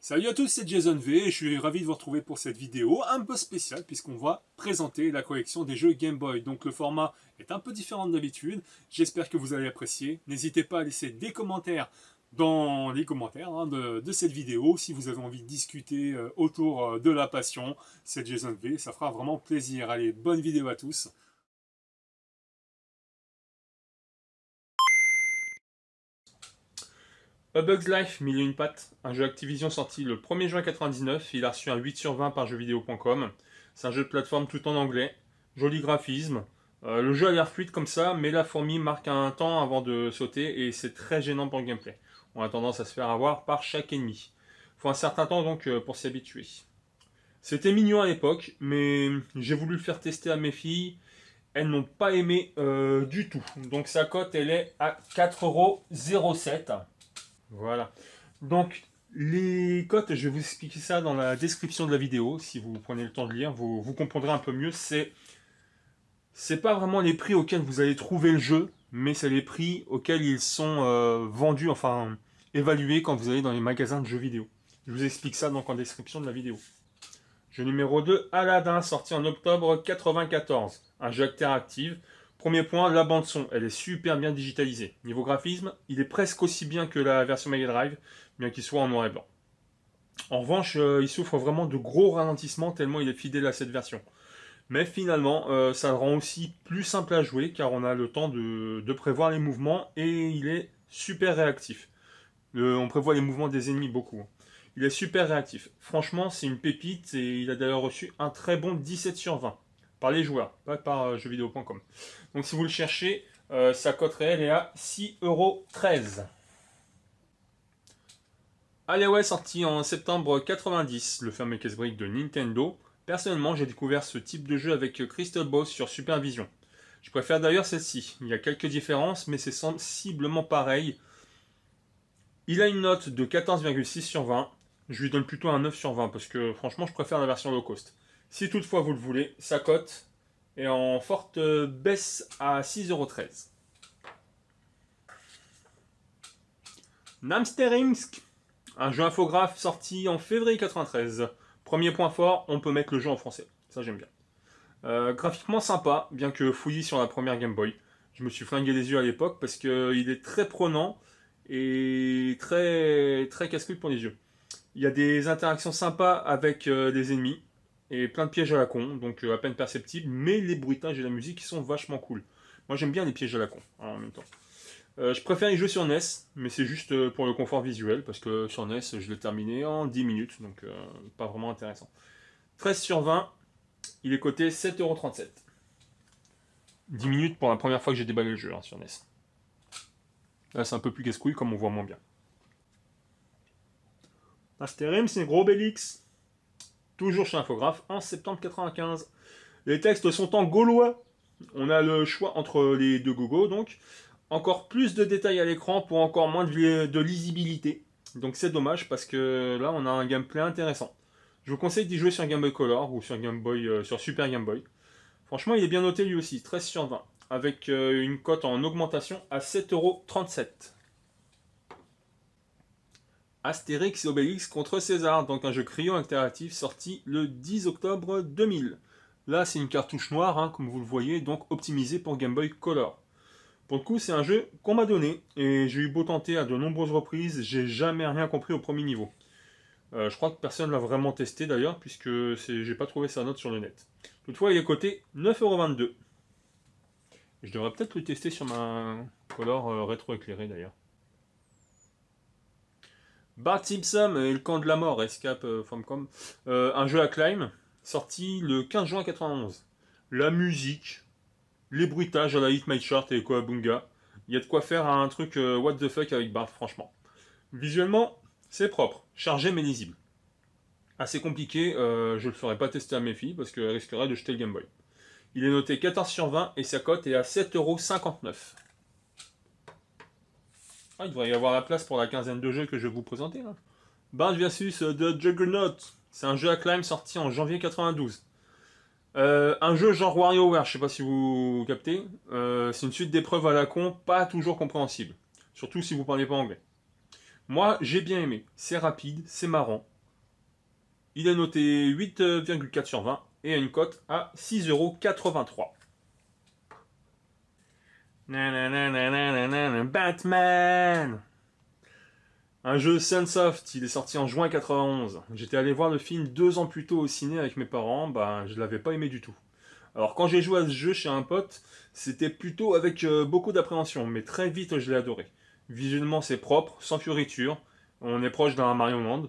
Salut à tous, c'est Jason V et je suis ravi de vous retrouver pour cette vidéo un peu spéciale puisqu'on va présenter la collection des jeux Game Boy. Donc le format est un peu différent de d'habitude, j'espère que vous allez apprécier. N'hésitez pas à laisser des commentaires dans les commentaires hein, de, cette vidéo si vous avez envie de discuter euh, autour euh, de la passion. C'est Jason V, ça fera vraiment plaisir. Allez, bonne vidéo à tous. Bug's Life, Mille et une pattes, un jeu Activision sorti le 1er juin 1999, il a reçu un 8 sur 20 par jeuxvideo.com. C'est un jeu de plateforme tout en anglais, joli graphisme. Euh, le jeu a l'air fluide comme ça, mais la fourmi marque un temps avant de sauter et c'est très gênant pour le gameplay. On a tendance à se faire avoir par chaque ennemi. Faut un certain temps donc euh, pour s'y habituer. C'était mignon à l'époque, mais j'ai voulu le faire tester à mes filles. Elles n'ont pas aimé euh, du tout. Donc sa cote, elle est à 4,07€. Voilà. Donc, les cotes, je vais vous expliquer ça dans la description de la vidéo. Si vous prenez le temps de lire, vous, comprendrez un peu mieux. C'est c'est pas vraiment les prix auxquels vous allez trouver le jeu, mais c'est les prix auxquels ils sont euh, vendus, enfin évalués quand vous allez dans les magasins de jeux vidéo. Je vous explique ça donc en description de la vidéo. Jeu numéro 2, Aladdin, sorti en octobre 1994. Un jeu interactif Premier point, la bande son, elle est super bien digitalisée. Niveau graphisme, il est presque aussi bien que la version Mega Drive, bien qu'il soit en noir et blanc. En revanche, euh, il souffre vraiment de gros ralentissements tellement il est fidèle à cette version. Mais finalement, euh, ça le rend aussi plus simple à jouer car on a le temps de, prévoir les mouvements et il est super réactif. on prévoit les mouvements des ennemis beaucoup. Hein. Il est super réactif. Franchement, c'est une pépite et il a d'ailleurs reçu un très bon 17 sur 20 par les joueurs, pas par euh, jeuxvideo.com. Donc si vous le cherchez, euh, sa cote réelle est à 6,13€. ouais, sorti en septembre 90, le fameux case de Nintendo. Personnellement, j'ai découvert ce type de jeu avec Crystal Boss sur Supervision. Je préfère d'ailleurs celle-ci. Il y a quelques différences, mais c'est sensiblement pareil. Il a une note de 14,6 sur 20. Je lui donne plutôt un 9 sur 20 parce que franchement, je préfère la version low cost. Si toutefois vous le voulez, sa cote est en forte baisse à 6,13€. Namsterimsk, un jeu infographe sorti en février 93. Premier point fort, on peut mettre le jeu en français. Ça j'aime bien. Euh, graphiquement sympa, bien que fouillis sur la première Game Boy. Je me suis flingué les yeux à l'époque parce qu'il est très prenant et très, très casse pour les yeux. Il y a des interactions sympas avec euh, des ennemis et plein de pièges à la con, donc euh, à peine perceptibles, mais les bruitages et la musique qui sont vachement cool. Moi j'aime bien les pièges à la con hein, en même temps. Euh, je préfère les jeux sur NES, mais c'est juste euh, pour le confort visuel, parce que sur NES je l'ai terminé en 10 minutes, donc pas vraiment intéressant. 13 sur 20, il est coté 7,37€. 10 minutes pour la première fois que j'ai déballé le jeu hein, sur NES. Là c'est un peu plus casse-couille comme on voit moins bien. Asterim, c'est gros Bélix toujours chez Infographe, en septembre 95. Les textes sont en gaulois. On a le choix entre les deux gogo donc encore plus de détails à l'écran pour encore moins de, lisibilité. Donc c'est dommage parce que là on a un gameplay intéressant. Je vous conseille d'y jouer sur Game Boy Color ou sur Game Boy, euh, sur Super Game Boy. Franchement, il est bien noté lui aussi, 13 sur 20, avec euh, une cote en augmentation à 7,37€. Astérix et Obélix contre César, donc un jeu crayon interactif sorti le 10 octobre 2000. Là, c'est une cartouche noire, hein, comme vous le voyez, donc optimisée pour Game Boy Color. Pour le coup, c'est un jeu qu'on m'a donné, et j'ai eu beau tenter à de nombreuses reprises, j'ai jamais rien compris au premier niveau. Euh, je crois que personne ne l'a vraiment testé d'ailleurs, puisque j'ai pas trouvé sa note sur le net. Toutefois, il est coté 9,22€. Je devrais peut-être le tester sur ma color euh, rétro-éclairée d'ailleurs. Bart Simpson et le camp de la mort, Escape euh, from Com, euh, un jeu à climb, sorti le 15 juin 91. La musique, les bruitages à la Hit My Chart et Koabunga. Il y a de quoi faire un truc euh, what the fuck avec Bart, franchement. Visuellement, c'est propre, chargé mais lisible. Assez compliqué, je ne le ferai pas tester à mes filles parce qu'elles risqueraient de jeter le Game Boy. Il est noté 14 sur 20 et sa cote est à 7,59€. Ah, il devrait y avoir la place pour la quinzaine de jeux que je vais vous présenter là. Band vs euh, The Juggernaut. C'est un jeu à climb sorti en janvier 92. Euh, un jeu genre WarioWare, je sais pas si vous captez. Euh, c'est une suite d'épreuves à la con, pas toujours compréhensible. Surtout si vous ne parlez pas anglais. Moi, j'ai bien aimé. C'est rapide, c'est marrant. Il est noté 8,4 sur 20 et a une cote à 6,83€. Batman Un jeu Sunsoft, il est sorti en juin 91. J'étais allé voir le film deux ans plus tôt au ciné avec mes parents, ben, je l'avais pas aimé du tout. Alors quand j'ai joué à ce jeu chez un pote, c'était plutôt avec euh, beaucoup d'appréhension, mais très vite je l'ai adoré. Visuellement c'est propre, sans fioritures, on est proche d'un Mario Land.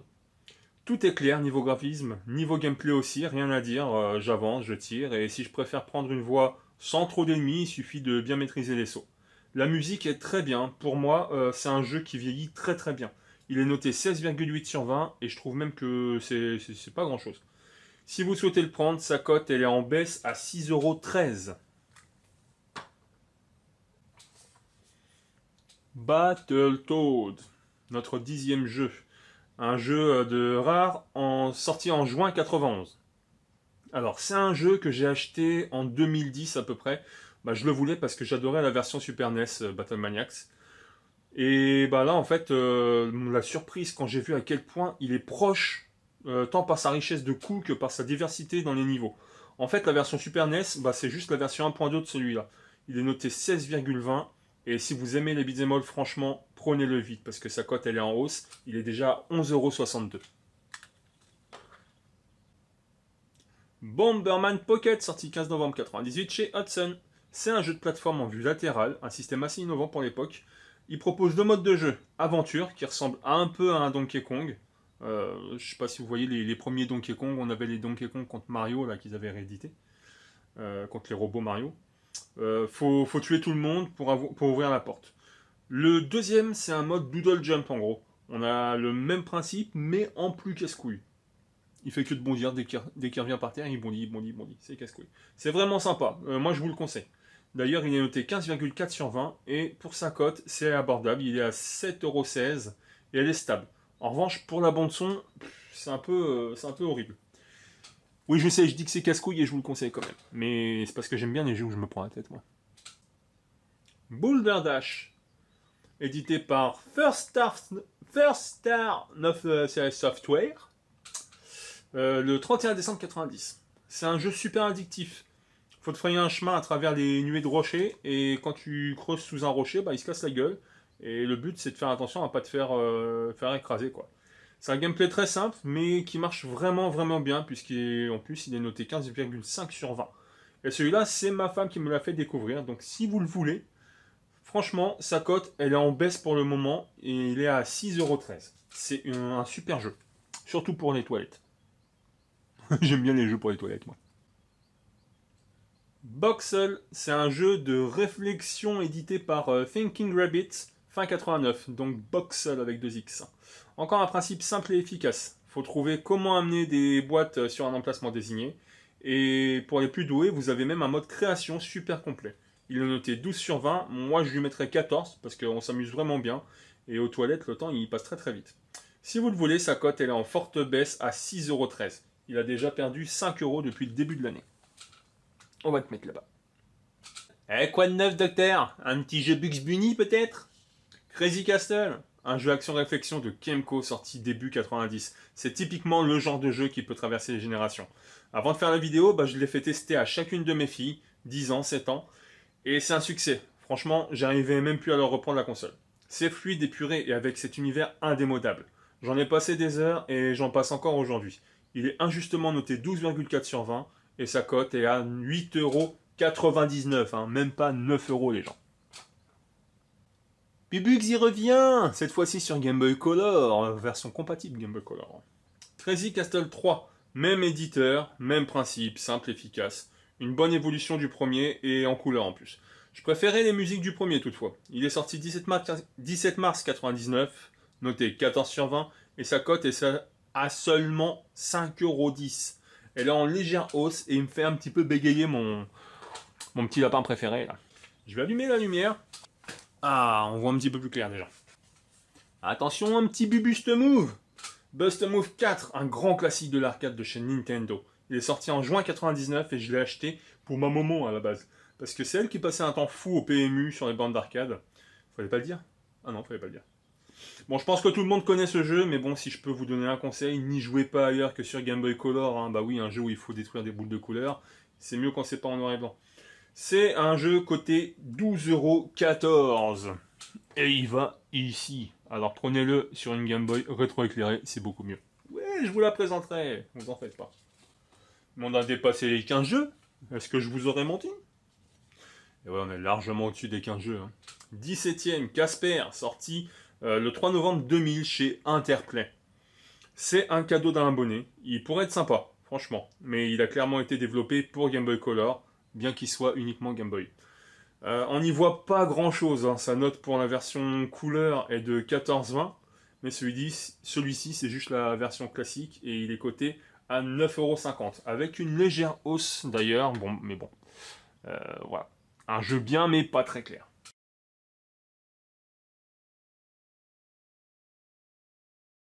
Tout est clair niveau graphisme, niveau gameplay aussi, rien à dire, euh, j'avance, je tire, et si je préfère prendre une voie sans trop d'ennemis, il suffit de bien maîtriser les sauts. La musique est très bien, pour moi euh, c'est un jeu qui vieillit très très bien. Il est noté 16,8 sur 20 et je trouve même que c'est pas grand chose. Si vous souhaitez le prendre, sa cote elle est en baisse à Battle Toad, notre dixième jeu. Un jeu euh, de rare en, sorti en juin 91. Alors, c'est un jeu que j'ai acheté en 2010 à peu près. Bah, je le voulais parce que j'adorais la version Super NES euh, Battle Maniacs. Et bah là, en fait, euh, la surprise quand j'ai vu à quel point il est proche, euh, tant par sa richesse de coût que par sa diversité dans les niveaux. En fait, la version Super NES, bah, c'est juste la version 1.2 de celui-là. Il est noté 16,20. Et si vous aimez les et franchement, prenez-le vite parce que sa cote elle est en hausse. Il est déjà à 11,62€. Bomberman Pocket, sorti 15 novembre 1998 chez Hudson. C'est un jeu de plateforme en vue latérale, un système assez innovant pour l'époque. Il propose deux modes de jeu. Aventure, qui ressemble un peu à un Donkey Kong. Euh, je ne sais pas si vous voyez les, premiers Donkey Kong, on avait les Donkey Kong contre Mario, là, qu'ils avaient réédité. Euh, contre les robots Mario. Il euh, faut, tuer tout le monde pour, pour ouvrir la porte. Le deuxième, c'est un mode Doodle Jump, en gros. On a le même principe, mais en plus casse-couille. Il fait que de bondir dès qu'il revient par terre, il bondit, il bondit, il bondit. C'est casse-couille. C'est vraiment sympa. Euh, moi, je vous le conseille. D'ailleurs, il est noté 15,4 sur 20 et pour sa cote, c'est abordable. Il est à 7,16€ et elle est stable. En revanche, pour la bande-son, c'est un, peu, euh, un peu horrible. Oui, je sais, je dis que c'est casse-couille et je vous le conseille quand même. Mais c'est parce que j'aime bien les jeux où je me prends la tête, moi. Boulder Dash, édité par First Star, First Star euh, Software, euh, le 31 décembre 90. C'est un jeu super addictif. Faut te frayer un chemin à travers les nuées de rochers et quand tu creuses sous un rocher, bah, il se casse la gueule. Et le but, c'est de faire attention à pas te faire, euh, faire écraser, quoi. C'est un gameplay très simple, mais qui marche vraiment, vraiment bien, puisqu'en plus, il est noté 15,5 sur 20. Et celui-là, c'est ma femme qui me l'a fait découvrir. Donc, si vous le voulez, franchement, sa cote, elle est en baisse pour le moment, et il est à 6,13€. C'est un super jeu, surtout pour les toilettes. J'aime bien les jeux pour les toilettes, moi. Boxel, c'est un jeu de réflexion édité par euh, Thinking Rabbit, fin 89, donc Boxel avec 2X. Encore un principe simple et efficace. Faut trouver comment amener des boîtes euh, sur un emplacement désigné. Et pour les plus doués, vous avez même un mode création super complet. Il est noté 12 sur 20, moi je lui mettrais 14 parce qu'on s'amuse vraiment bien. Et aux toilettes, le temps il passe très très vite. Si vous le voulez, sa cote elle est en forte baisse à 6,13€. Il a déjà perdu 5 euros depuis le début de l'année. On va te mettre là-bas. Eh, quoi de neuf, docteur Un petit jeu Bugs Bunny, peut-être Crazy Castle un jeu action-réflexion de Kemco sorti début 90. C'est typiquement le genre de jeu qui peut traverser les générations. Avant de faire la vidéo, bah, je l'ai fait tester à chacune de mes filles, 10 ans, 7 ans, et c'est un succès. Franchement, j'arrivais même plus à leur reprendre la console. C'est fluide, épuré et avec cet univers indémodable. J'en ai passé des heures et j'en passe encore aujourd'hui. Il est injustement noté 12,4 sur 20 et sa cote est à 8,99€, hein, même pas 9 euros les gens. Bubux y revient, cette fois-ci sur Game Boy Color, version compatible Game Boy Color. Crazy Castle 3, même éditeur, même principe, simple, efficace. Une bonne évolution du premier et en couleur en plus. Je préférais les musiques du premier toutefois. Il est sorti 17 mars, 17 mars 99, noté 14 sur 20, et sa cote est, à seulement 5,10€. Elle est en légère hausse et il me fait un petit peu bégayer mon, mon petit lapin préféré. Je vais allumer la lumière. Ah, on voit un petit peu plus clair déjà. Attention, un petit bubu Move Bust Move 4, un grand classique de l'arcade de chez Nintendo. Il est sorti en juin 99 et je l'ai acheté pour ma Momo à la base. Parce que c'est elle qui passait un temps fou au PMU sur les bandes d'arcade. Fallait pas le dire Ah non, fallait pas le dire. Bon, je pense que tout le monde connaît ce jeu, mais bon, si je peux vous donner un conseil, n'y jouez pas ailleurs que sur Game Boy Color. Hein. Bah oui, un jeu où il faut détruire des boules de couleur, c'est mieux quand c'est pas en noir et blanc. C'est un jeu coté 12,14€. Et il va ici. Alors prenez-le sur une Game Boy rétro-éclairée, c'est beaucoup mieux. Ouais, je vous la présenterai, vous en faites pas. Mais on a dépassé les 15 jeux. Est-ce que je vous aurais menti Et eh ouais, on est largement au-dessus des 15 jeux. 17ème, hein. Casper, sorti euh, le 3 novembre 2000 chez Interplay. C'est un cadeau d'un abonné. Il pourrait être sympa, franchement. Mais il a clairement été développé pour Game Boy Color, bien qu'il soit uniquement Game Boy. Euh, on n'y voit pas grand chose. Hein. Sa note pour la version couleur est de 14,20. Mais celui-ci, celui c'est juste la version classique et il est coté à 9,50€. Avec une légère hausse d'ailleurs. Bon, mais bon. Euh, voilà. Un jeu bien, mais pas très clair.